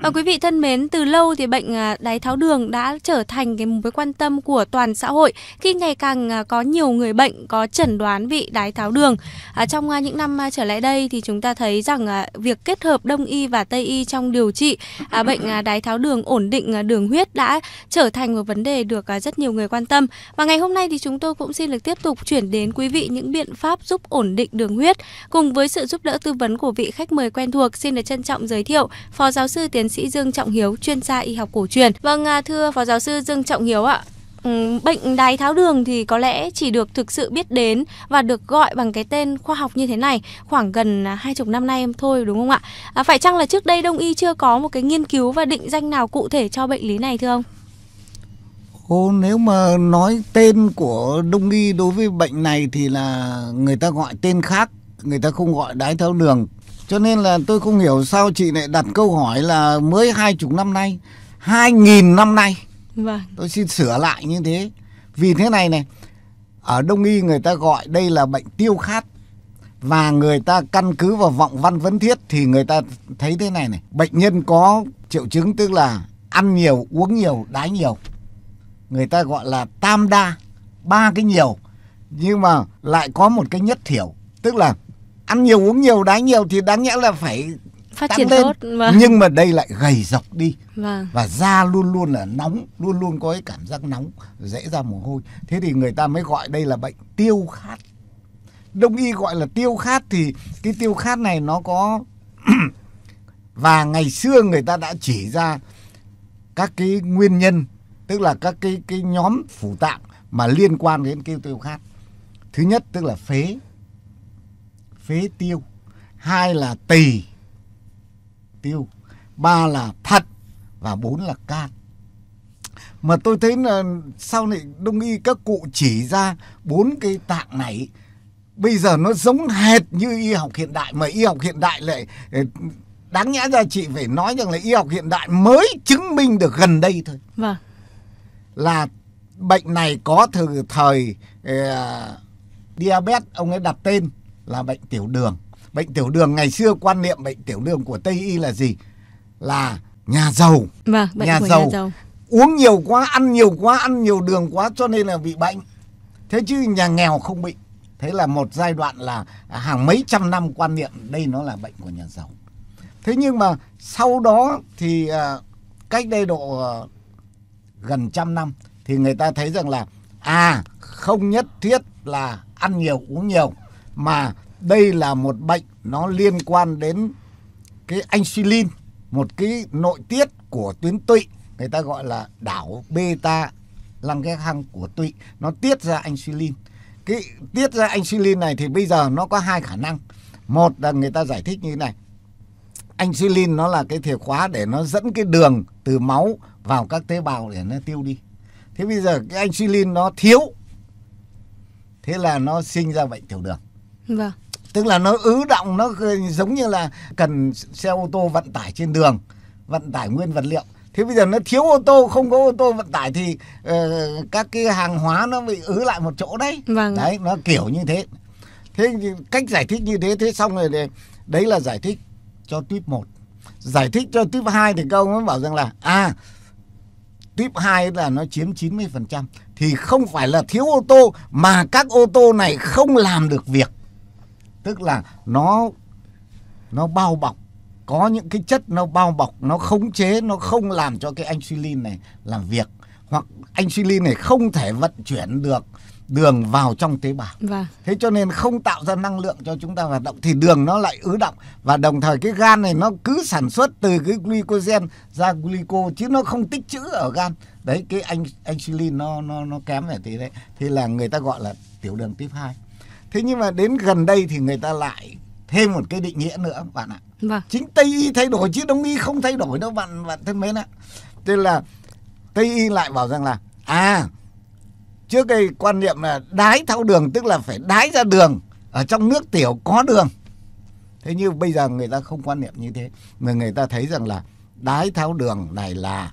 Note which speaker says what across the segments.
Speaker 1: Và quý vị thân mến, từ lâu thì bệnh à, đái tháo đường đã trở thành cái mối quan tâm của toàn xã hội khi ngày càng à, có nhiều người bệnh có chẩn đoán bị đái tháo đường. À, trong à, những năm trở lại đây thì chúng ta thấy rằng việc kết hợp đông y và tây y trong điều trị à, bệnh đái tháo đường ổn định đường huyết đã trở thành một vấn đề được rất nhiều người quan tâm. Và ngày hôm nay thì chúng tôi cũng xin được tiếp tục chuyển đến quý vị những biện pháp giúp ổn định đường huyết cùng với sự giúp đỡ tư vấn của vị khách mời quen thuộc xin được trân trọng giới thiệu Phó giáo sư tiến tiến sĩ Dương Trọng Hiếu, chuyên gia y học cổ truyền. Vâng, à, thưa Phó giáo sư Dương Trọng Hiếu ạ, ừ, bệnh đái tháo đường thì có lẽ chỉ được thực sự biết đến và được gọi bằng cái tên khoa học như thế này khoảng gần à, hai chục năm nay em thôi đúng không ạ? À, phải chăng là trước đây Đông y chưa có một cái nghiên cứu và định danh nào cụ thể cho bệnh lý này thưa ông?
Speaker 2: Ô, nếu mà nói tên của Đông y đối với bệnh này thì là người ta gọi tên khác người ta không gọi đái tháo đường cho nên là tôi không hiểu sao chị lại đặt câu hỏi là mới hai chục năm nay hai nghìn năm nay vâng. tôi xin sửa lại như thế vì thế này này ở đông y người ta gọi đây là bệnh tiêu khát và người ta căn cứ vào vọng văn vấn thiết thì người ta thấy thế này này bệnh nhân có triệu chứng tức là ăn nhiều uống nhiều đái nhiều người ta gọi là tam đa ba cái nhiều nhưng mà lại có một cái nhất thiểu tức là ăn nhiều uống nhiều đá nhiều thì đáng nhẽ là phải
Speaker 1: phát triển lên. tốt mà. Vâng. nhưng mà
Speaker 2: đây lại gầy dọc đi vâng. và da luôn luôn là nóng luôn luôn có cái cảm giác nóng dễ ra mồ hôi thế thì người ta mới gọi đây là bệnh tiêu khát đông y gọi là tiêu khát thì cái tiêu khát này nó có và ngày xưa người ta đã chỉ ra các cái nguyên nhân tức là các cái cái nhóm phủ tạng mà liên quan đến cái tiêu khát thứ nhất tức là phế phế tiêu hai là tỳ tiêu ba là thận và bốn là can mà tôi thấy là sau này đông y các cụ chỉ ra bốn cái tạng này bây giờ nó giống hệt như y học hiện đại mà y học hiện đại lại ờ, đáng nhẽ ra chị phải nói rằng là y học hiện đại mới chứng minh được gần đây thôi vâng. là bệnh này có từ thời uh, diabetes ông ấy đặt tên là bệnh tiểu đường. Bệnh tiểu đường ngày xưa quan niệm bệnh tiểu đường của Tây y là gì? Là nhà giàu. Vâng, bệnh nhà, của giàu. nhà giàu. Uống nhiều quá, ăn nhiều quá, ăn nhiều đường quá cho nên là bị bệnh. Thế chứ nhà nghèo không bị. Thế là một giai đoạn là hàng mấy trăm năm quan niệm đây nó là bệnh của nhà giàu. Thế nhưng mà sau đó thì à, cách đây độ à, gần trăm năm thì người ta thấy rằng là à không nhất thiết là ăn nhiều uống nhiều mà đây là một bệnh nó liên quan đến cái insulin một cái nội tiết của tuyến tụy người ta gọi là đảo beta lăng cái hăng của tụy nó tiết ra insulin cái tiết ra insulin này thì bây giờ nó có hai khả năng một là người ta giải thích như thế này insulin nó là cái chìa khóa để nó dẫn cái đường từ máu vào các tế bào để nó tiêu đi thế bây giờ cái insulin nó thiếu thế là nó sinh ra bệnh tiểu đường Vâng. Tức là nó ứ động nó giống như là cần xe ô tô vận tải trên đường, vận tải nguyên vật liệu. Thế bây giờ nó thiếu ô tô, không có ô tô vận tải thì uh, các cái hàng hóa nó bị ứ lại một chỗ đấy. Vâng. Đấy, nó kiểu như thế. Thế cách giải thích như thế thế xong rồi để, đấy là giải thích cho tuyếp 1. Giải thích cho tuyếp 2 thì câu ông mới bảo rằng là à tuyếp 2 là nó chiếm 90% thì không phải là thiếu ô tô mà các ô tô này không làm được việc tức là nó nó bao bọc có những cái chất nó bao bọc nó khống chế nó không làm cho cái insulin này làm việc hoặc insulin này không thể vận chuyển được đường vào trong tế bào. Vâng. Thế cho nên không tạo ra năng lượng cho chúng ta hoạt động thì đường nó lại ứ động và đồng thời cái gan này nó cứ sản xuất từ cái glycogen ra glyco chứ nó không tích trữ ở gan. Đấy cái anh insulin nó nó nó kém này thì đấy. thì là người ta gọi là tiểu đường tuyếp 2 thế nhưng mà đến gần đây thì người ta lại thêm một cái định nghĩa nữa bạn ạ vâng. chính tây y thay đổi chứ đông y không thay đổi đâu bạn bạn thân mến ạ tức là tây y lại bảo rằng là à trước đây quan niệm là đái thao đường tức là phải đái ra đường ở trong nước tiểu có đường thế nhưng bây giờ người ta không quan niệm như thế mà người ta thấy rằng là đái tháo đường này là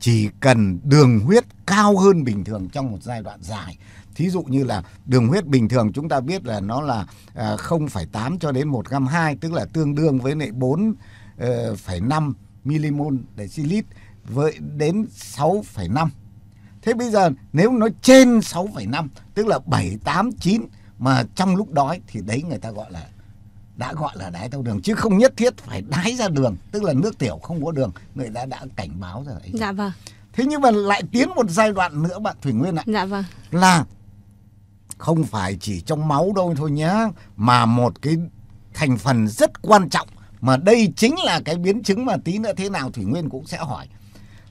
Speaker 2: chỉ cần đường huyết cao hơn bình thường trong một giai đoạn dài thí dụ như là đường huyết bình thường chúng ta biết là nó là à, không phải tám cho đến một gam hai tức là tương đương với lại 4,5 ờ, milimol để chi lít với đến sáu phẩy năm thế bây giờ nếu nó trên sáu phẩy năm tức là bảy tám chín mà trong lúc đói thì đấy người ta gọi là đã gọi là đái tháo đường chứ không nhất thiết phải đái ra đường tức là nước tiểu không có đường người ta đã cảnh báo rồi dạ vâng thế nhưng mà lại tiến một giai đoạn nữa bạn thủy nguyên ạ dạ vâng là không phải chỉ trong máu đâu thôi nhé mà một cái thành phần rất quan trọng mà đây chính là cái biến chứng mà tí nữa thế nào thủy nguyên cũng sẽ hỏi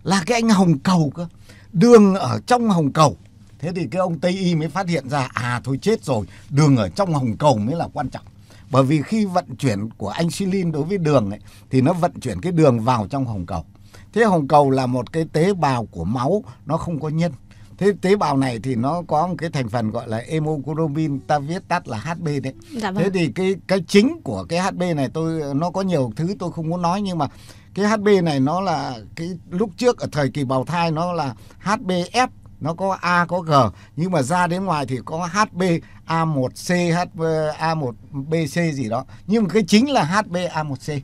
Speaker 2: là cái anh hồng cầu cơ đường ở trong hồng cầu thế thì cái ông tây y mới phát hiện ra à thôi chết rồi đường ở trong hồng cầu mới là quan trọng bởi vì khi vận chuyển của anh insulin đối với đường ấy, thì nó vận chuyển cái đường vào trong hồng cầu thế hồng cầu là một cái tế bào của máu nó không có nhân thế tế bào này thì nó có một cái thành phần gọi là hemoglobin ta viết tắt là HB đấy dạ vâng. thế thì cái cái chính của cái HB này tôi nó có nhiều thứ tôi không muốn nói nhưng mà cái HB này nó là cái lúc trước ở thời kỳ bào thai nó là HBF nó có A có G nhưng mà ra đến ngoài thì có HB A1C HB A1BC gì đó nhưng mà cái chính là HB A1C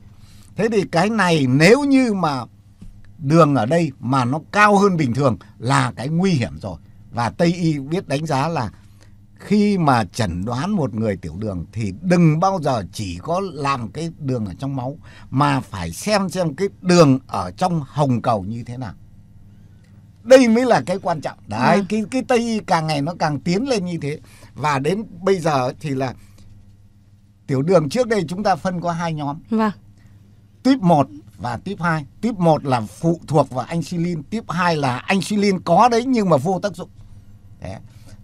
Speaker 2: thế thì cái này nếu như mà đường ở đây mà nó cao hơn bình thường là cái nguy hiểm rồi và tây y biết đánh giá là khi mà chẩn đoán một người tiểu đường thì đừng bao giờ chỉ có làm cái đường ở trong máu mà phải xem xem cái đường ở trong hồng cầu như thế nào đây mới là cái quan trọng đấy à. cái cái tây y càng ngày nó càng tiến lên như thế và đến bây giờ thì là tiểu đường trước đây chúng ta phân có hai nhóm vâng tuyếp 1 và tiếp 2. tiếp 1 là phụ thuộc vào insulin, tiếp 2 là insulin có đấy nhưng mà vô tác dụng. Đấy.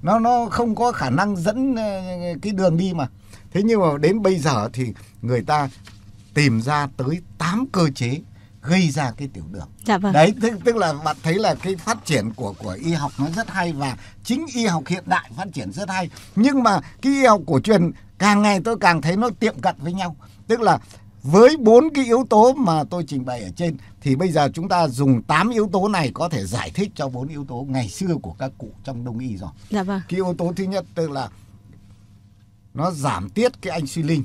Speaker 2: Nó nó không có khả năng dẫn ờ, cái đường đi mà. Thế nhưng mà đến bây giờ thì người ta tìm ra tới 8 cơ chế gây ra cái tiểu đường. Dạ vâng. Đấy tức, tức là bạn thấy là cái phát triển của của y học nó rất hay và chính y học hiện đại phát triển rất hay. Nhưng mà cái y học cổ truyền càng ngày tôi càng thấy nó tiệm cận với nhau. Tức là với bốn cái yếu tố mà tôi trình bày ở trên thì bây giờ chúng ta dùng tám yếu tố này có thể giải thích cho bốn yếu tố ngày xưa của các cụ trong đông y rồi. Dạ vâng. Cái yếu tố thứ nhất tức là nó giảm tiết cái insulin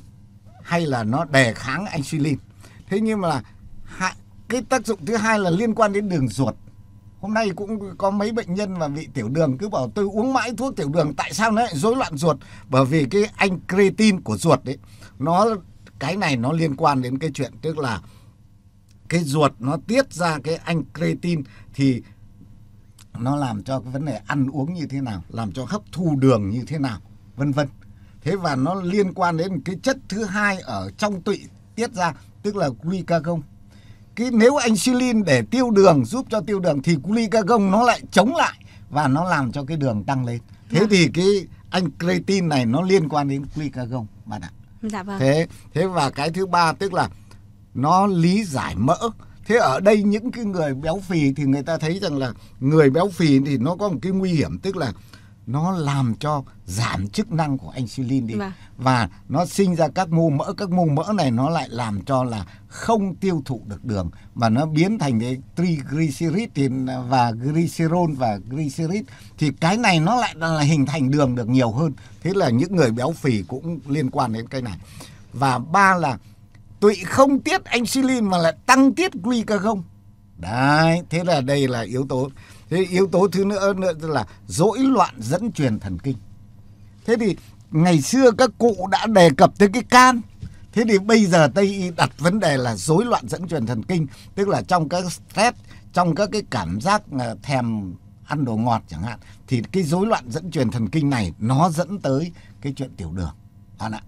Speaker 2: hay là nó đề kháng insulin. Thế nhưng mà cái tác dụng thứ hai là liên quan đến đường ruột. Hôm nay cũng có mấy bệnh nhân mà bị tiểu đường cứ bảo tôi uống mãi thuốc tiểu đường tại sao nó lại rối loạn ruột? Bởi vì cái anh creatine của ruột đấy nó cái này nó liên quan đến cái chuyện tức là cái ruột nó tiết ra cái anh creatine thì nó làm cho cái vấn đề ăn uống như thế nào, làm cho hấp thu đường như thế nào, vân vân. Thế và nó liên quan đến cái chất thứ hai ở trong tụy tiết ra tức là glucagon Cái nếu insulin để tiêu đường giúp cho tiêu đường thì glucagon nó lại chống lại và nó làm cho cái đường tăng lên. Thế vâng. thì cái anh creatine này nó liên quan đến glucagon bạn ạ.
Speaker 1: Dạ vâng. Thế
Speaker 2: thế và cái thứ ba tức là nó lý giải mỡ. Thế ở đây những cái người béo phì thì người ta thấy rằng là người béo phì thì nó có một cái nguy hiểm tức là nó làm cho giảm chức năng của insulin đi vâng. và nó sinh ra các mô mỡ các mô mỡ này nó lại làm cho là không tiêu thụ được đường và nó biến thành cái triglycerid và glycerol và glycerid thì cái này nó lại là hình thành đường được nhiều hơn thế là những người béo phì cũng liên quan đến cái này và ba là tụy không tiết insulin mà lại tăng tiết glycagon đấy thế là đây là yếu tố thế yếu tố thứ nữa nữa là rối loạn dẫn truyền thần kinh thế thì ngày xưa các cụ đã đề cập tới cái can thế thì bây giờ tây y đặt vấn đề là rối loạn dẫn truyền thần kinh tức là trong các stress trong các cái cảm giác ờ, thèm ăn đồ ngọt chẳng hạn thì cái rối loạn dẫn truyền thần kinh này nó dẫn tới cái chuyện tiểu đường bạn ạ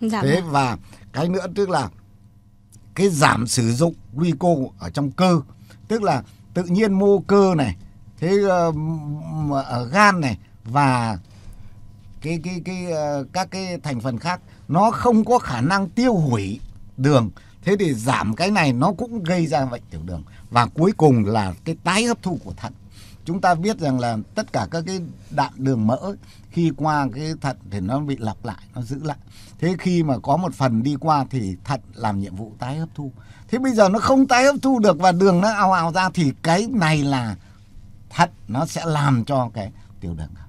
Speaker 2: dạ. thế vâng. và cái nữa tức là cái giảm sử dụng gluco ở trong cơ tức là tự nhiên mô cơ này thế uh, ở gan này và cái cái cái uh, các cái thành phần khác nó không có khả năng tiêu hủy đường thế thì giảm cái này nó cũng gây ra bệnh tiểu đường và cuối cùng là cái tái hấp thu của thận chúng ta biết rằng là tất cả các cái đạn đường mỡ khi qua cái thận thì nó bị lặp lại nó giữ lại thế khi mà có một phần đi qua thì thận làm nhiệm vụ tái hấp thu thế bây giờ nó không tái hấp thu được và đường nó ao ao ra thì cái này là thận nó sẽ làm cho cái tiểu đường cao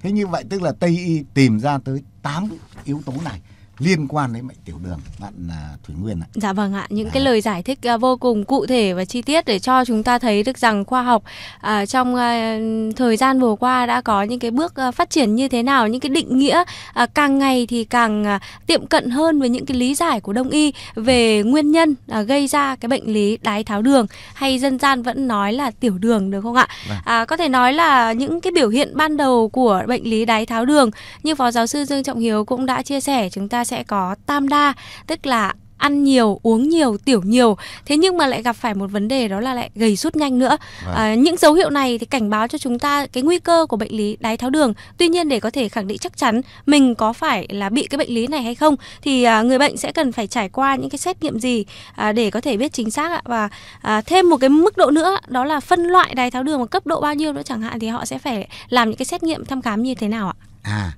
Speaker 2: thế như vậy tức là tây y tìm ra tới 8 yếu tố này liên quan đến bệnh tiểu đường bạn à, Thủy Nguyên ạ.
Speaker 1: Dạ vâng ạ, những à. cái dạ. lời giải thích à, vô cùng cụ thể và chi tiết để cho chúng ta thấy được rằng khoa học à, trong à, thời gian vừa qua đã có những cái bước à, phát triển như thế nào, những cái định nghĩa à, càng ngày thì càng à, tiệm cận hơn với những cái lý giải của đông y về nguyên nhân à, gây ra cái bệnh lý đái tháo đường hay dân gian vẫn nói là tiểu đường được không ạ? Vâng. À, có thể nói là những cái biểu hiện ban đầu của bệnh lý đái tháo đường như phó giáo sư Dương Trọng Hiếu cũng đã chia sẻ chúng ta sẽ có tam đa tức là ăn nhiều uống nhiều tiểu nhiều thế nhưng mà lại gặp phải một vấn đề đó là lại gầy sút nhanh nữa vâng. À, những dấu hiệu này thì cảnh báo cho chúng ta cái nguy cơ của bệnh lý đái tháo đường tuy nhiên để có thể khẳng định chắc chắn mình có phải là bị cái bệnh lý này hay không thì à, người bệnh sẽ cần phải trải qua những cái xét nghiệm gì à, để có thể biết chính xác ạ và à, thêm một cái mức độ nữa đó là phân loại đái tháo đường và cấp độ bao nhiêu nữa chẳng hạn thì họ sẽ phải làm những cái xét nghiệm thăm khám như thế nào ạ
Speaker 2: à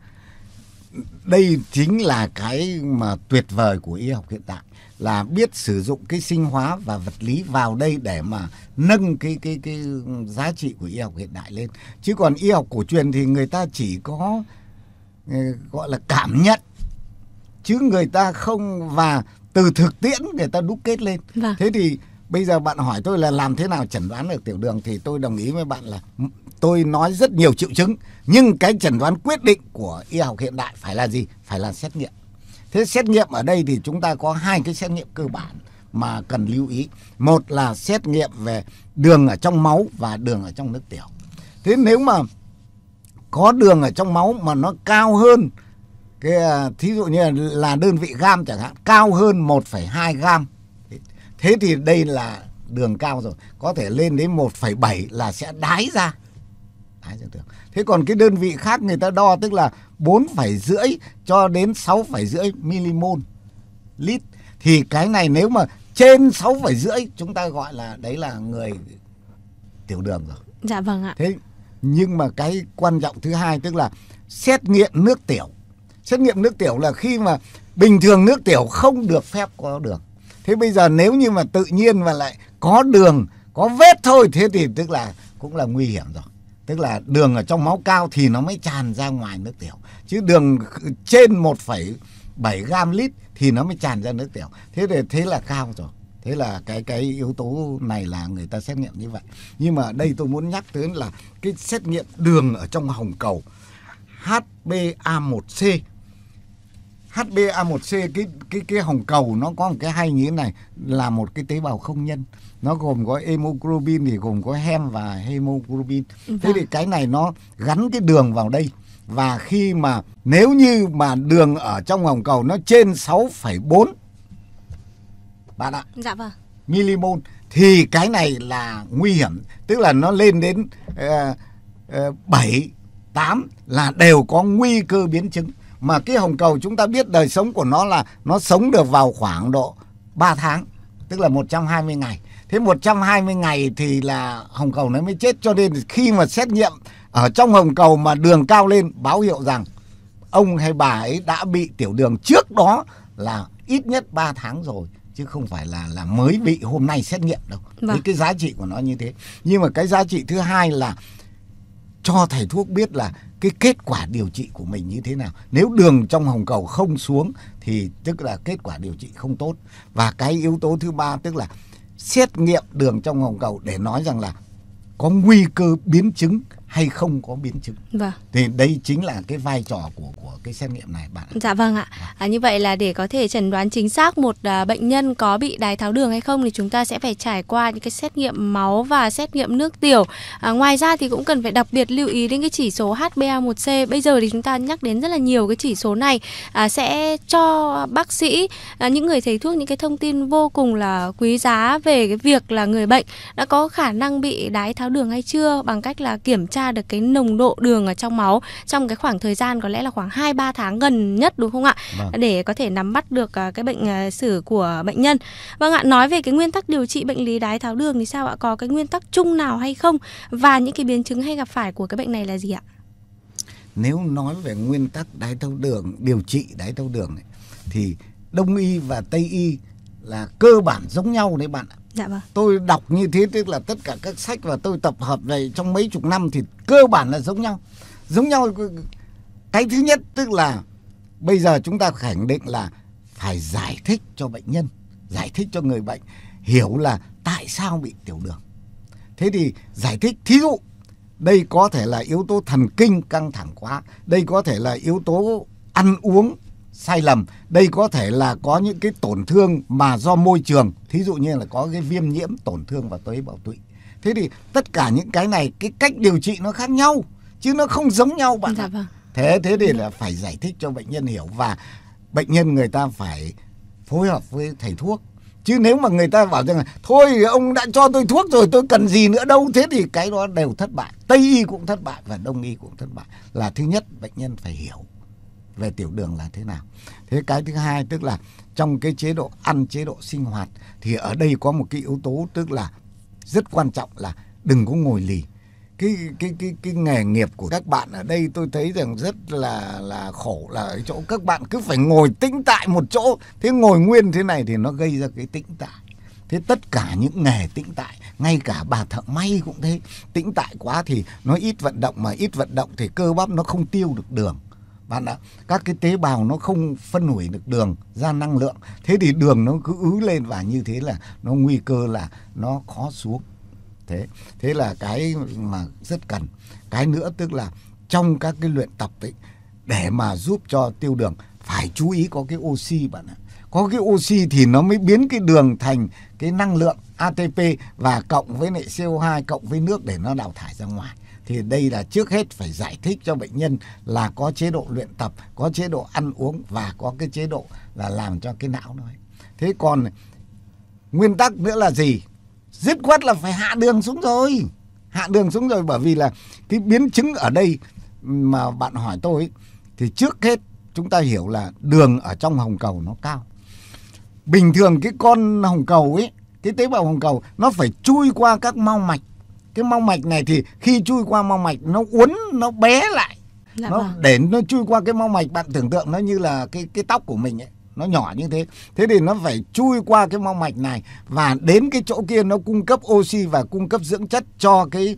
Speaker 2: đây chính là cái mà tuyệt vời của y học hiện đại là biết sử dụng cái sinh hóa và vật lý vào đây để mà nâng cái cái cái giá trị của y học hiện đại lên chứ còn y học cổ truyền thì người ta chỉ có ờ, gọi là cảm nhận chứ người ta không và từ thực tiễn người ta đúc kết lên vâng. thế thì bây giờ bạn hỏi tôi là làm thế nào chẩn đoán được tiểu đường thì tôi đồng ý với bạn là tôi nói rất nhiều triệu chứng nhưng cái chẩn đoán quyết định của y học hiện đại phải là gì phải là xét nghiệm thế xét nghiệm ở đây thì chúng ta có hai cái xét nghiệm cơ bản mà cần lưu ý một là xét nghiệm về đường ở trong máu và đường ở trong nước tiểu thế nếu mà có đường ở trong máu mà nó cao hơn cái à, thí dụ như là đơn vị gam chẳng hạn cao hơn 1,2 gam thế thì đây là đường cao rồi có thể lên đến 1,7 là sẽ đái ra ái dương tưởng thế còn cái đơn vị khác người ta đo tức là bốn phẩy rưỡi cho đến sáu phẩy rưỡi milimol lít thì cái này nếu mà trên sáu phẩy rưỡi chúng ta gọi là đấy là người tiểu đường rồi dạ vâng ạ thế nhưng mà cái quan trọng thứ hai tức là xét nghiệm nước tiểu xét nghiệm nước tiểu là khi mà bình thường nước tiểu không được phép có đường thế bây giờ nếu như mà tự nhiên mà lại có đường có vết thôi thế thì tức là cũng là nguy hiểm rồi tức là đường ở trong máu cao thì nó mới tràn ra ngoài nước tiểu chứ đường trên 1,7 gram lít thì nó mới tràn ra nước tiểu thế thì thế là cao rồi thế là cái cái yếu tố này là người ta xét nghiệm như vậy nhưng mà đây tôi muốn nhắc tới là cái xét nghiệm đường ở trong hồng cầu HbA1c HbA1c cái cái cái hồng cầu nó có một cái hay như thế này là một cái tế bào không nhân nó gồm có hemoglobin thì gồm có hem và hemoglobin thế vâng. thì cái này nó gắn cái đường vào đây và khi mà nếu như mà đường ở trong hồng cầu nó trên 6,4 bạn ạ dạ vâng milimol thì cái này là nguy hiểm tức là nó lên đến uh, uh, 7 8 là đều có nguy cơ biến chứng mà cái hồng cầu chúng ta biết đời sống của nó là nó sống được vào khoảng độ 3 tháng tức là 120 ngày thế 120 ngày thì là hồng cầu nó mới chết cho nên khi mà xét nghiệm ở trong hồng cầu mà đường cao lên báo hiệu rằng ông hay bà ấy đã bị tiểu đường trước đó là ít nhất 3 tháng rồi chứ không phải là là mới bị hôm nay xét nghiệm đâu. Vâng. Thế cái giá trị của nó như thế. Nhưng mà cái giá trị thứ hai là cho thầy thuốc biết là cái kết quả điều trị của mình như thế nào nếu đường trong hồng cầu không xuống thì tức là kết quả điều trị không tốt và cái yếu tố thứ ba tức là xét nghiệm đường trong hồng cầu để nói rằng là có nguy cơ biến chứng hay không có biến chứng. Vâng. Thì đây chính là cái vai trò của của cái xét nghiệm này bạn.
Speaker 1: Dạ vâng ạ. Dạ. À, như vậy là để có thể chẩn đoán chính xác một à, bệnh nhân có bị đái tháo đường hay không thì chúng ta sẽ phải trải qua những cái xét nghiệm máu và xét nghiệm nước tiểu. À, ngoài ra thì cũng cần phải đặc biệt lưu ý đến cái chỉ số HbA1c. Bây giờ thì chúng ta nhắc đến rất là nhiều cái chỉ số này à, sẽ cho bác sĩ à, những người thầy thuốc những cái thông tin vô cùng là quý giá về cái việc là người bệnh đã có khả năng bị đái tháo đường hay chưa bằng cách là kiểm tra được cái nồng độ đường ở trong máu trong cái khoảng thời gian có lẽ là khoảng 2 3 tháng gần nhất đúng không ạ? Vâng. Để có thể nắm bắt được à, cái bệnh à, sử của bệnh nhân. Vâng ạ, nói về cái nguyên tắc điều trị bệnh lý đái tháo đường thì sao ạ? Có cái nguyên tắc chung nào hay không và những cái biến chứng hay gặp phải của cái bệnh này là gì ạ?
Speaker 2: Nếu nói về nguyên tắc đái tháo đường, điều trị đái tháo đường thì Đông y và Tây y là cơ bản giống nhau đấy bạn ạ Dạ vâng. Tôi đọc như thế tức là tất cả các sách và tôi tập hợp này trong mấy chục năm thì cơ bản là giống nhau. Giống nhau cái thứ nhất tức là bây giờ chúng ta khẳng định là phải giải thích cho bệnh nhân, giải thích cho người bệnh hiểu là tại sao bị tiểu đường. Thế thì giải thích thí dụ đây có thể là yếu tố thần kinh căng thẳng quá, đây có thể là yếu tố ăn uống sai lầm đây có thể là có những cái tổn thương mà do môi trường thí dụ như là có cái viêm nhiễm tổn thương vào tế bào tụy thế thì tất cả những cái này cái cách điều trị nó khác nhau chứ nó không giống nhau bạn dạ vâng. thế thế thì là phải giải thích cho bệnh nhân hiểu và bệnh nhân người ta phải phối hợp với thầy thuốc chứ nếu mà người ta bảo rằng là thôi ông đã cho tôi thuốc rồi tôi cần gì nữa đâu thế thì cái đó đều thất bại tây y cũng thất bại và đông y cũng thất bại là thứ nhất bệnh nhân phải hiểu về tiểu đường là thế nào thế cái thứ hai tức là trong cái chế độ ăn chế độ sinh hoạt thì ở đây có một cái yếu tố tức là rất quan trọng là đừng có ngồi lì cái cái cái cái nghề nghiệp của các bạn ở đây tôi thấy rằng rất là là khổ là ở chỗ các bạn cứ phải ngồi tĩnh tại một chỗ thế ngồi nguyên thế này thì nó gây ra cái tĩnh tại thế tất cả những nghề tĩnh tại ngay cả bà thợ may cũng thế tĩnh tại quá thì nó ít vận động mà ít vận động thì cơ bắp nó không tiêu được đường bạn ạ các cái tế bào nó không phân hủy được đường ra năng lượng thế thì đường nó cứ ứ lên và như thế là nó nguy cơ là nó khó xuống thế thế là cái mà rất cần cái nữa tức là trong các cái luyện tập ấy để mà giúp cho tiêu đường phải chú ý có cái oxy bạn ạ có cái oxy thì nó mới biến cái đường thành cái năng lượng ATP và cộng với lại CO2 cộng với nước để nó đào thải ra ngoài thì đây là trước hết phải giải thích cho bệnh nhân là có chế độ luyện tập có chế độ ăn uống và có cái chế độ là làm cho cái não nó thế còn nguyên tắc nữa là gì dứt khoát là phải hạ đường xuống rồi hạ đường xuống rồi bởi vì là cái biến chứng ở đây mà bạn hỏi tôi thì trước hết chúng ta hiểu là đường ở trong hồng cầu nó cao bình thường cái con hồng cầu ấy cái tế bào hồng cầu nó phải chui qua các mao mạch cái mau mạch này thì khi chui qua mau mạch nó uốn nó bé lại Dạ nó vâng. để nó chui qua cái mau mạch bạn tưởng tượng nó như là cái cái tóc của mình ấy nó nhỏ như thế thế thì nó phải chui qua cái mau mạch này và đến cái chỗ kia nó cung cấp oxy và cung cấp dưỡng chất cho cái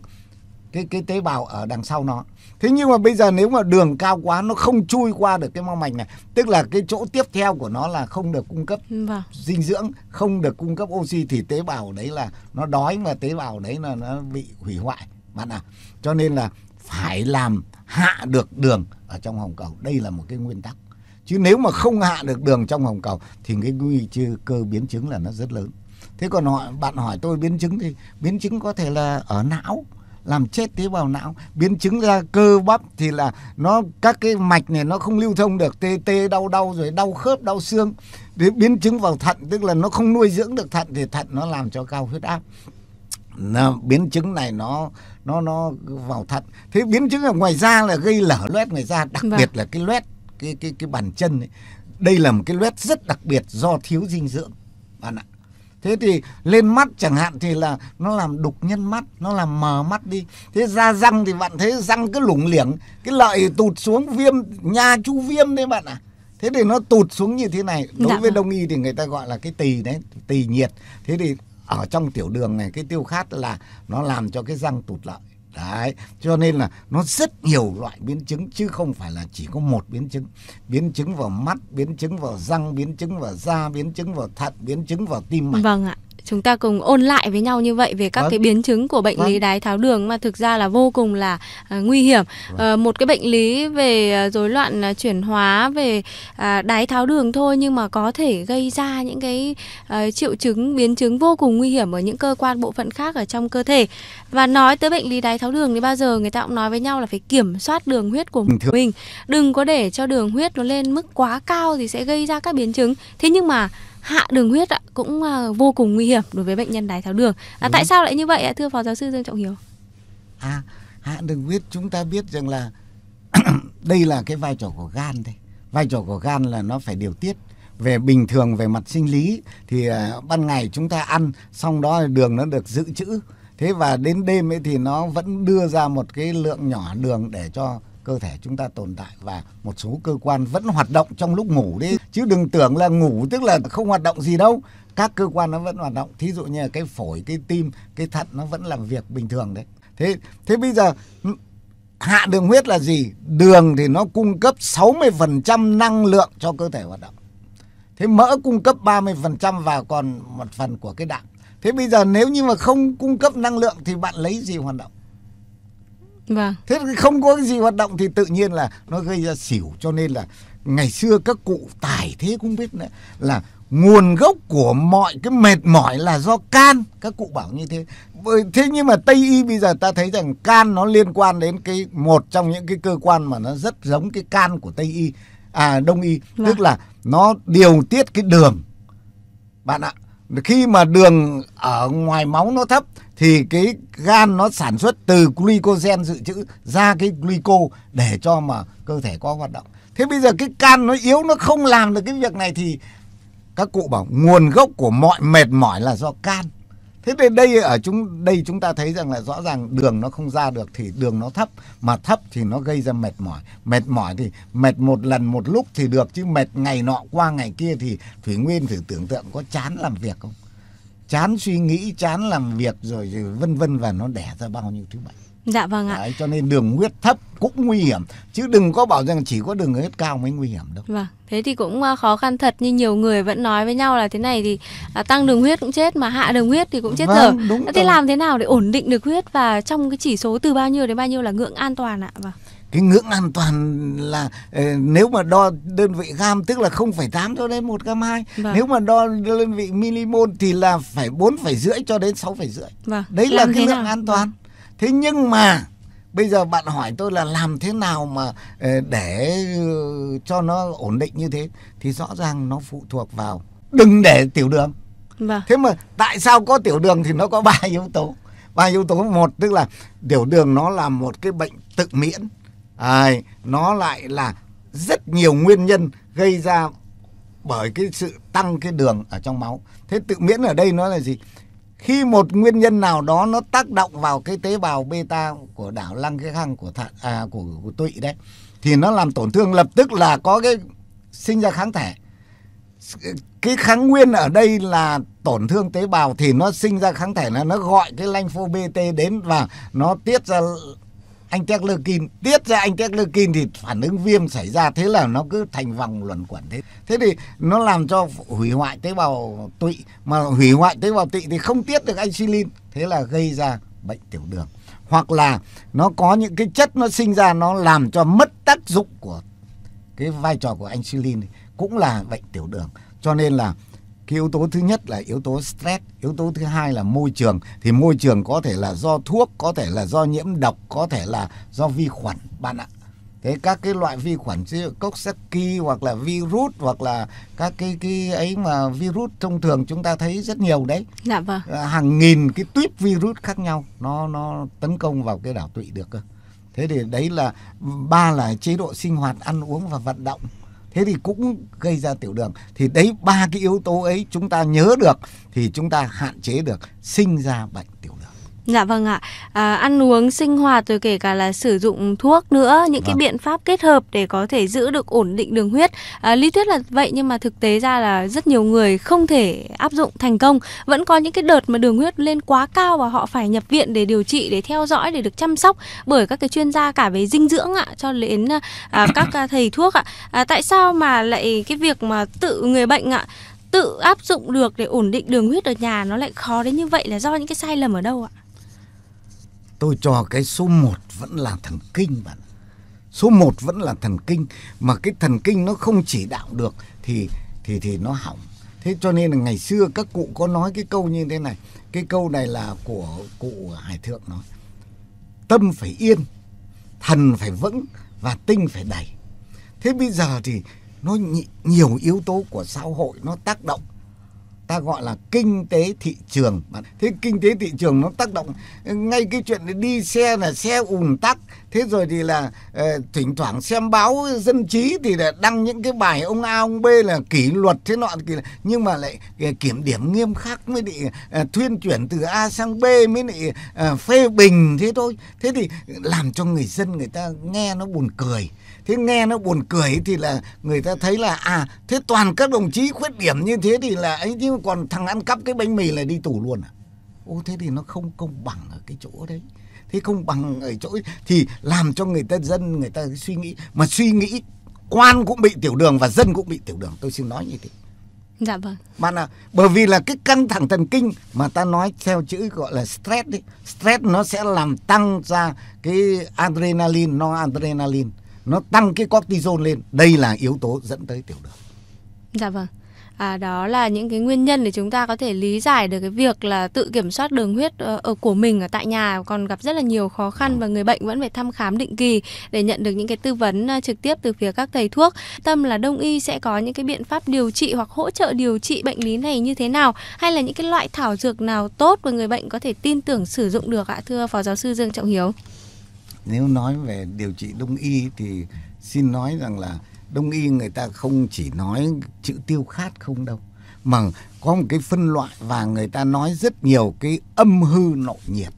Speaker 2: cái cái tế bào ở đằng sau nó thế nhưng mà bây giờ nếu mà đường cao quá nó không chui qua được cái mao mạch này tức là cái chỗ tiếp theo của nó là không được cung cấp vâng. dinh dưỡng không được cung cấp oxy thì tế bào đấy là nó đói mà tế bào đấy là nó bị hủy hoại bạn ạ à. cho nên là phải làm hạ được đường ở trong hồng cầu đây là một cái nguyên tắc chứ nếu mà không hạ được đường trong hồng cầu thì cái nguy cơ biến chứng là nó rất lớn thế còn họ bạn hỏi tôi biến chứng thì biến chứng có thể là ở não làm chết tế bào não biến chứng ra cơ bắp thì là nó các cái mạch này nó không lưu thông được tê tê đau đau rồi đau khớp đau xương đến biến chứng vào thận tức là nó không nuôi dưỡng được thận thì thận nó làm cho cao huyết áp nó, biến chứng này nó nó nó vào thận thế biến chứng ở ngoài da là gây lở loét ngoài da đặc vâng. biệt là cái loét cái cái cái bàn chân ấy. đây là một cái loét rất đặc biệt do thiếu dinh dưỡng bạn ạ thế thì lên mắt chẳng hạn thì là nó làm đục nhân mắt nó làm mờ mắt đi thế ra răng thì bạn thấy răng cứ lủng liểng cái lợi tụt xuống viêm nha chu viêm đấy bạn ạ à thế thì nó tụt xuống như thế này đối Đã dạ. với đông y thì người ta gọi là cái tỳ đấy tỳ nhiệt thế thì ở trong tiểu đường này cái tiêu khát là nó làm cho cái răng tụt lại Đấy, cho nên là nó rất nhiều loại biến chứng chứ không phải là chỉ có một biến chứng. Biến chứng vào mắt, biến chứng vào răng, biến chứng vào da, biến chứng vào thận, biến chứng vào tim mạch.
Speaker 1: Vâng ạ chúng ta cùng ôn lại với nhau như vậy về các vâng. cái biến chứng của bệnh vâng. lý đái tháo đường mà thực ra là vô cùng là à, nguy hiểm vâng. à, một cái bệnh lý về à, rối loạn à, chuyển hóa về à, đái tháo đường thôi nhưng mà có thể gây ra những cái à, triệu chứng biến chứng vô cùng nguy hiểm ở những cơ quan bộ phận khác ở trong cơ thể và nói tới bệnh lý đái tháo đường thì bao giờ người ta cũng nói với nhau là phải kiểm soát đường huyết của vâng, mình đừng có để cho đường huyết nó lên mức quá cao thì sẽ gây ra các biến chứng thế nhưng mà hạ đường huyết ạ cũng à, vô cùng nguy hiểm đối với bệnh nhân đái tháo đường. À, tại sao lại như vậy ạ thưa phó giáo sư Dương Trọng Hiếu?
Speaker 2: À, hạ đường huyết chúng ta biết rằng là đây là cái vai trò của gan đây. Vai trò của gan là nó phải điều tiết về bình thường về mặt sinh lý thì uh, ban ngày chúng ta ăn xong đó đường nó được dự trữ thế và đến đêm ấy thì nó vẫn đưa ra một cái lượng nhỏ đường để cho cơ thể chúng ta tồn tại và một số cơ quan vẫn hoạt động trong lúc ngủ đi chứ đừng tưởng là ngủ tức là không hoạt động gì đâu các cơ quan nó vẫn hoạt động thí dụ như là cái phổi cái tim cái thận nó vẫn làm việc bình thường đấy thế thế bây giờ hạ đường huyết là gì đường thì nó cung cấp 60% năng lượng cho cơ thể hoạt động thế mỡ cung cấp 30% và còn một phần của cái đạm thế bây giờ nếu như mà không cung cấp năng lượng thì bạn lấy gì hoạt động Vâng. Thế không có cái gì hoạt động thì tự nhiên là nó gây ra xỉu cho nên là ngày xưa các cụ tài thế cũng biết nữa là nguồn gốc của mọi cái mệt mỏi là do can các cụ bảo như thế thế nhưng mà tây y bây giờ ta thấy rằng can nó liên quan đến cái một trong những cái cơ quan mà nó rất giống cái can của tây y à đông y vâng. tức là nó điều tiết cái đường bạn ạ khi mà đường ở ngoài máu nó thấp thì cái gan nó sản xuất từ glycogen dự trữ ra cái glyco để cho mà cơ thể có hoạt động thế bây giờ cái can nó yếu nó không làm được cái việc này thì các cụ bảo nguồn gốc của mọi mệt mỏi là do can thế thì đây ở chúng đây chúng ta thấy rằng là rõ ràng đường nó không ra được thì đường nó thấp mà thấp thì nó gây ra mệt mỏi mệt mỏi thì mệt một lần một lúc thì được chứ mệt ngày nọ qua ngày kia thì thủy nguyên thử tưởng tượng có chán làm việc không chán suy nghĩ chán làm việc rồi, rồi vân vân và nó đẻ ra bao nhiêu thứ bệnh Dạ vâng ạ. Đấy, cho nên đường huyết thấp cũng nguy hiểm chứ đừng có bảo rằng chỉ có đường huyết cao mới nguy hiểm đâu.
Speaker 1: Vâng, thế thì cũng à, khó khăn thật như nhiều người vẫn nói với nhau là thế này thì à, tăng đường huyết cũng chết mà hạ đường huyết thì cũng chết vâng, dở. Đúng thế rồi. làm thế nào để ổn định được huyết và trong cái chỉ số từ bao nhiêu đến bao nhiêu là ngưỡng an toàn ạ? Vâng
Speaker 2: cái ngưỡng an toàn là ờ, nếu mà đo đơn vị gam tức là 0,8 cho đến 1 gam 2. Vâng. Nếu mà đo đơn vị milimol thì là phải 4,5 cho đến 6,5. Vâng. Đấy Làm là cái ngưỡng nào? an toàn. Vâng thế nhưng mà bây giờ bạn hỏi tôi là làm thế nào mà ờ, để ờ, cho nó ổn định như thế thì rõ ràng nó phụ thuộc vào đừng để tiểu đường vâng. thế mà tại sao có tiểu đường thì nó có ba yếu tố ba yếu tố một tức là tiểu đường nó là một cái bệnh tự miễn à, nó lại là rất nhiều nguyên nhân gây ra bởi cái sự tăng cái đường ở trong máu thế tự miễn ở đây nó là gì khi một nguyên nhân nào đó nó tác động vào cái tế bào beta của đảo lăng cái khăng của thận à, của, của tụy đấy thì nó làm tổn thương lập tức là có cái sinh ra kháng thể cái kháng nguyên ở đây là tổn thương tế bào thì nó sinh ra kháng thể là nó gọi cái lanh phô BT đến và nó tiết ra anh Teglerkin tiết ra anh Teglerkin thì phản ứng viêm xảy ra thế là nó cứ thành vòng luẩn quẩn thế thế thì nó làm cho hủy hoại tế bào tụy mà hủy hoại tế bào tụy thì không tiết được insulin thế là gây ra bệnh tiểu đường hoặc là nó có những cái chất nó sinh ra nó làm cho mất tác dụng của cái vai trò của insulin cũng là bệnh tiểu đường cho nên là cái yếu tố thứ nhất là yếu tố stress yếu tố thứ hai là môi trường thì môi trường có thể là do thuốc có thể là do nhiễm độc có thể là do vi khuẩn bạn ạ thế các cái loại vi khuẩn như Coxsackie hoặc là virus hoặc là các cái cái ấy mà virus thông thường chúng ta thấy rất nhiều đấy
Speaker 1: dạ vâng à,
Speaker 2: hàng nghìn cái tuyếp virus khác nhau nó nó tấn công vào cái đảo tụy được cơ thế thì đấy là ba là chế độ sinh hoạt ăn uống và vận động thế thì cũng gây ra tiểu đường thì đấy ba cái yếu tố ấy chúng ta nhớ được thì chúng ta hạn chế được sinh ra bệnh
Speaker 1: Dạ vâng ạ. À, ăn uống, sinh hoạt rồi kể cả là sử dụng thuốc nữa, những à. cái vâng. biện pháp kết hợp để có thể giữ được ổn định đường huyết. À, lý thuyết là vậy nhưng mà thực tế ra là rất nhiều người không thể áp dụng thành công. Vẫn có những cái đợt mà đường huyết lên quá cao và họ phải nhập viện để điều trị, để theo dõi, để được chăm sóc bởi các cái chuyên gia cả về dinh dưỡng ạ, cho đến à, à các à, thầy thuốc ạ. À, tại sao mà lại cái việc mà tự người bệnh ạ tự áp dụng được để ổn định đường huyết ở nhà nó lại khó đến như vậy là do những cái sai lầm ở
Speaker 2: đâu ạ? tôi cho cái số 1 vẫn là thần kinh bạn số 1 vẫn là thần kinh mà cái thần kinh nó không chỉ đạo được thì thì thì nó hỏng thế cho nên là ngày xưa các cụ có nói cái câu như thế này cái câu này là của cụ hải thượng nói tâm phải yên thần phải vững và tinh phải đầy thế bây giờ thì nó nhiều yếu tố của xã hội nó tác động ta gọi là kinh tế thị trường thế kinh tế thị trường nó tác động ngay cái chuyện đi xe là xe ùn tắc thế rồi thì là uh, thỉnh thoảng xem báo dân trí thì là đăng những cái bài ông a ông b là kỷ luật thế nọ kỷ nhưng mà lại ờ, kiểm điểm nghiêm khắc mới bị uh, ờ, thuyên chuyển từ a sang b mới bị uh, phê bình thế thôi thế thì làm cho người dân người ta nghe nó buồn cười thế nghe nó buồn cười thì là người ta thấy là à thế toàn các đồng chí khuyết điểm như thế thì là ấy nhưng còn thằng ăn cắp cái bánh mì là đi tù luôn à ô thế thì nó không công bằng ở cái chỗ đấy thế không bằng ở chỗ thì làm cho người ta dân người ta suy nghĩ mà suy nghĩ quan cũng bị tiểu đường và dân cũng bị tiểu đường tôi xin nói như thế dạ vâng bạn là bởi vì là cái căng thẳng thần kinh mà ta nói theo chữ gọi là stress đấy stress nó sẽ làm tăng ra cái adrenaline no adrenaline nó tăng cái cortisol lên đây là yếu tố dẫn tới tiểu đường
Speaker 1: dạ vâng à, đó là những cái nguyên nhân để chúng ta có thể lý giải được cái việc là tự kiểm soát đường huyết ờ, ở của mình ở tại nhà còn gặp rất là nhiều khó khăn và người bệnh vẫn phải thăm khám định kỳ để nhận được những cái tư vấn ờ, trực tiếp từ phía các thầy thuốc tâm là đông y sẽ có những cái biện pháp điều trị hoặc hỗ trợ điều trị bệnh lý này như thế nào hay là những cái loại thảo dược nào tốt mà người bệnh có thể tin tưởng sử dụng được ạ thưa phó giáo sư dương trọng hiếu
Speaker 2: nếu nói về điều trị đông y thì xin nói rằng là đông y người ta không chỉ nói chữ tiêu khát không đâu mà có một cái phân loại và người ta nói rất nhiều cái âm hư nội nhiệt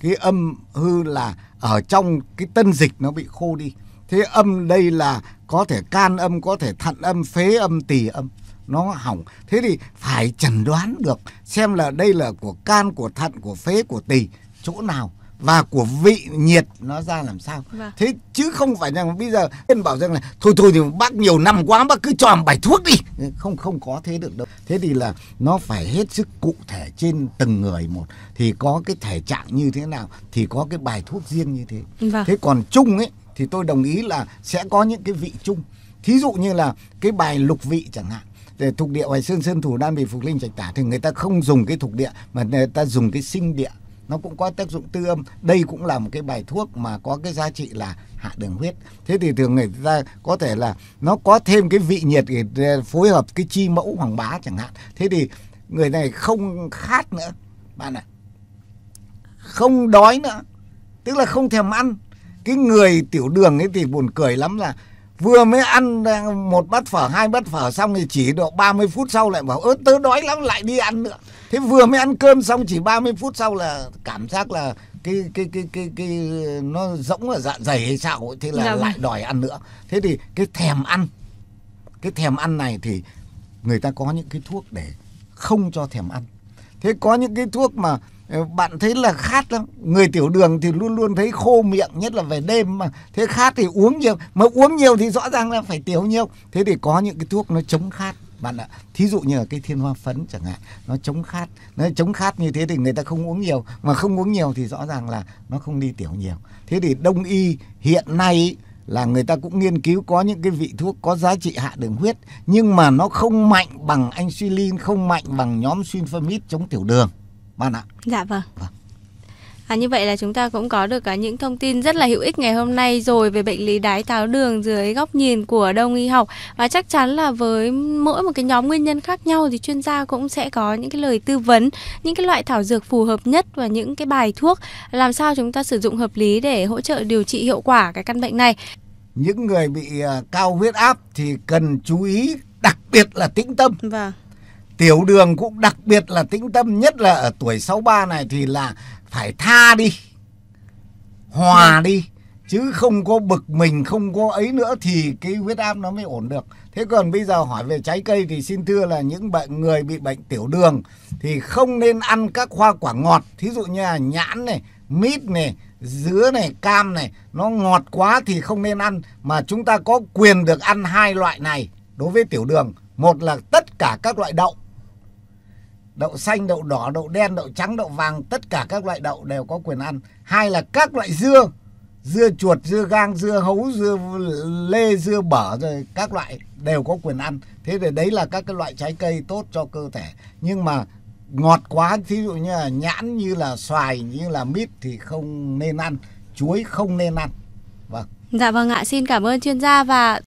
Speaker 2: cái âm hư là ở trong cái tân dịch nó bị khô đi thế âm đây là có thể can âm có thể thận âm phế âm tỳ âm nó hỏng thế thì phải chẩn đoán được xem là đây là của can của thận của phế của tỳ chỗ nào và của vị nhiệt nó ra làm sao vâng. thế chứ không phải rằng bây giờ em bảo rằng là thôi thôi thì bác nhiều năm quá bác cứ cho bài thuốc đi không không có thế được đâu thế thì là nó phải hết sức cụ thể trên từng người một thì có cái thể trạng như thế nào thì có cái bài thuốc riêng như thế vâng. thế còn chung ấy thì tôi đồng ý là sẽ có những cái vị chung thí dụ như là cái bài lục vị chẳng hạn để thuộc địa hoài sơn sơn thủ đan bị phục linh trạch tả thì người ta không dùng cái thuộc địa mà người ta dùng cái sinh địa nó cũng có tác dụng tư âm đây cũng là một cái bài thuốc mà có cái giá trị là hạ đường huyết thế thì thường người ta có thể là nó có thêm cái vị nhiệt để phối hợp cái chi mẫu hoàng bá chẳng hạn thế thì người này không khát nữa bạn ạ không đói nữa tức là không thèm ăn cái người tiểu đường ấy thì buồn cười lắm là vừa mới ăn một bát phở hai bát phở xong thì chỉ độ 30 phút sau lại bảo ớt tớ đói lắm lại đi ăn nữa thế vừa mới ăn cơm xong chỉ 30 phút sau là cảm giác là cái cái cái cái cái nó rỗng ở dạ dày hay sao thế là Đúng. Dạ vâng. lại đòi ăn nữa thế thì cái thèm ăn cái thèm ăn này thì người ta có những cái thuốc để không cho thèm ăn thế có những cái thuốc mà Ờ, bạn thấy là khát lắm người tiểu đường thì luôn luôn thấy khô miệng nhất là về đêm mà thế khát thì uống nhiều mà uống nhiều thì rõ ràng là phải tiểu nhiều thế thì có những cái thuốc nó chống khát bạn ạ thí dụ như là cái thiên hoa phấn chẳng hạn nó chống khát nó chống khát như thế thì người ta không uống nhiều mà không uống nhiều thì rõ ràng là nó không đi tiểu nhiều thế thì đông y hiện nay là người ta cũng nghiên cứu có những cái vị thuốc có giá trị hạ đường huyết nhưng mà nó không mạnh bằng insulin không mạnh bằng nhóm sunfamid chống tiểu đường bạn ạ dạ vâng, vâng.
Speaker 1: À, như vậy là chúng ta cũng có được cả à, những thông tin rất là hữu ích ngày hôm nay rồi về bệnh lý đái tháo đường dưới góc nhìn của đông y học và chắc chắn là với mỗi một cái nhóm nguyên nhân khác nhau thì chuyên gia cũng sẽ có những cái lời tư vấn những cái loại thảo dược phù hợp nhất và những cái bài thuốc làm sao chúng ta sử dụng hợp lý để hỗ trợ điều trị hiệu quả cái căn bệnh này
Speaker 2: những người bị à, cao huyết áp thì cần chú ý đặc biệt là tĩnh tâm vâng tiểu đường cũng đặc biệt là tĩnh tâm nhất là ở tuổi 63 này thì là phải tha đi hòa dạ. đi chứ không có bực mình không có ấy nữa thì cái huyết áp nó mới ổn được thế còn bây giờ hỏi về trái cây thì xin thưa là những bệnh người bị bệnh tiểu đường thì không nên ăn các hoa quả ngọt thí dụ như là nhãn này mít này dứa này cam này nó ngọt quá thì không nên ăn mà chúng ta có quyền được ăn hai loại này đối với tiểu đường một là tất cả các loại đậu đậu xanh, đậu đỏ, đậu đen, đậu trắng, đậu vàng, tất cả các loại đậu đều có quyền ăn. Hai là các loại dưa, dưa chuột, dưa gang, dưa hấu, dưa lê, dưa bở rồi các loại đều có quyền ăn. Thế thì đấy là các cái loại trái cây tốt cho cơ thể. Nhưng mà ngọt quá, thí dụ như là nhãn như là xoài như là mít thì không nên ăn, chuối không nên ăn. Vâng.
Speaker 1: Dạ vâng ạ, xin cảm ơn chuyên gia và